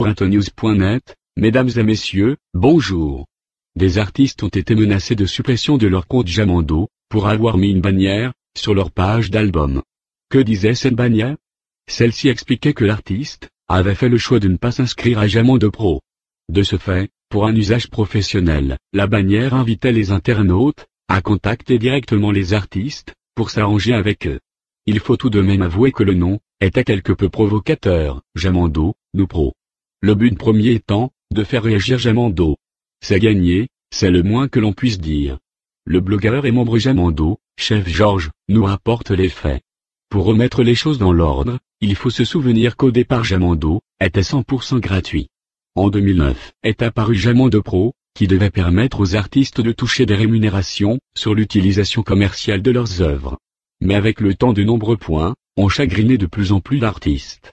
Printonews.net, Mesdames et Messieurs, bonjour. Des artistes ont été menacés de suppression de leur compte Jamando, pour avoir mis une bannière, sur leur page d'album. Que disait cette bannière Celle-ci expliquait que l'artiste, avait fait le choix de ne pas s'inscrire à Jamando Pro. De ce fait, pour un usage professionnel, la bannière invitait les internautes, à contacter directement les artistes, pour s'arranger avec eux. Il faut tout de même avouer que le nom, était quelque peu provocateur, Jamando, nous pro. Le but premier étant, de faire réagir Jamando. C'est gagné, c'est le moins que l'on puisse dire. Le blogueur et membre Jamando, chef Georges, nous rapporte les faits. Pour remettre les choses dans l'ordre, il faut se souvenir qu'au départ Jamando, était 100% gratuit. En 2009, est apparu Jamando Pro, qui devait permettre aux artistes de toucher des rémunérations, sur l'utilisation commerciale de leurs œuvres. Mais avec le temps de nombreux points, ont chagriné de plus en plus d'artistes.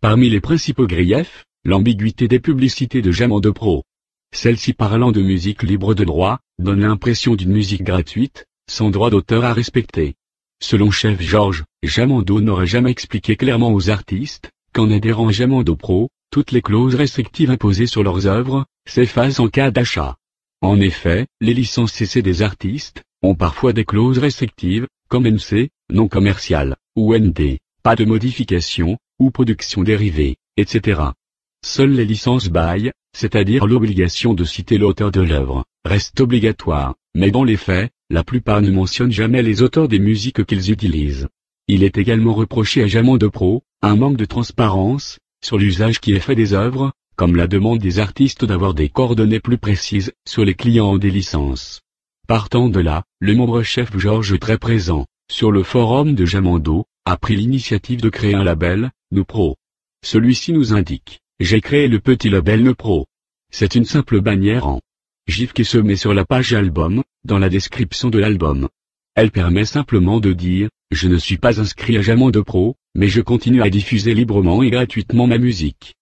Parmi les principaux griefs, L'ambiguïté des publicités de Jamando Pro. Celle-ci parlant de musique libre de droit, donne l'impression d'une musique gratuite, sans droit d'auteur à respecter. Selon chef Georges, Jamando n'aurait jamais expliqué clairement aux artistes, qu'en adhérant à Jamando Pro, toutes les clauses restrictives imposées sur leurs œuvres, s'effacent en cas d'achat. En effet, les licences CC des artistes, ont parfois des clauses restrictives, comme NC, non commercial, ou ND, pas de modification, ou production dérivée, etc. Seules les licences bail, c'est-à-dire l'obligation de citer l'auteur de l'œuvre, restent obligatoires, mais dans les faits, la plupart ne mentionnent jamais les auteurs des musiques qu'ils utilisent. Il est également reproché à Jamando Pro, un manque de transparence, sur l'usage qui est fait des œuvres, comme la demande des artistes d'avoir des coordonnées plus précises, sur les clients des licences. Partant de là, le membre-chef Georges très présent, sur le forum de Jamando, a pris l'initiative de créer un label, Nous Pro. Celui-ci nous indique j'ai créé le petit label Nepro. C'est une simple bannière en GIF qui se met sur la page album, dans la description de l'album. Elle permet simplement de dire, je ne suis pas inscrit à Jamando Pro, mais je continue à diffuser librement et gratuitement ma musique.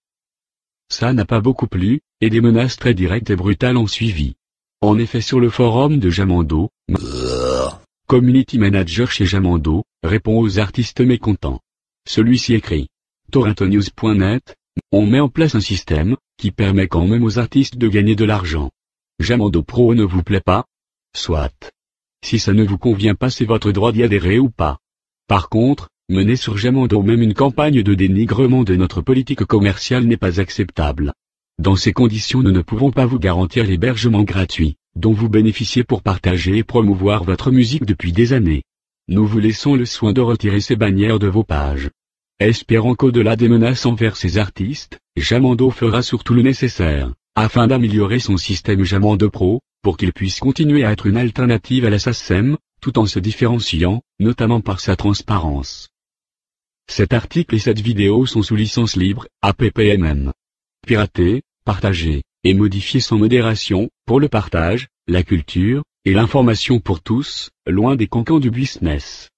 Ça n'a pas beaucoup plu, et des menaces très directes et brutales ont suivi. En effet sur le forum de Jamando, Community Manager chez Jamando, répond aux artistes mécontents. Celui-ci écrit. Torontonews.net, on met en place un système, qui permet quand même aux artistes de gagner de l'argent. Jamando Pro ne vous plaît pas Soit. Si ça ne vous convient pas c'est votre droit d'y adhérer ou pas. Par contre, mener sur Jamando même une campagne de dénigrement de notre politique commerciale n'est pas acceptable. Dans ces conditions nous ne pouvons pas vous garantir l'hébergement gratuit, dont vous bénéficiez pour partager et promouvoir votre musique depuis des années. Nous vous laissons le soin de retirer ces bannières de vos pages espérant qu'au-delà des menaces envers ses artistes, Jamando fera surtout le nécessaire, afin d'améliorer son système Jamando Pro, pour qu'il puisse continuer à être une alternative à la SACEM, tout en se différenciant, notamment par sa transparence. Cet article et cette vidéo sont sous licence libre, APPMM. Pirater, partager, et modifier sans modération, pour le partage, la culture, et l'information pour tous, loin des cancans du business.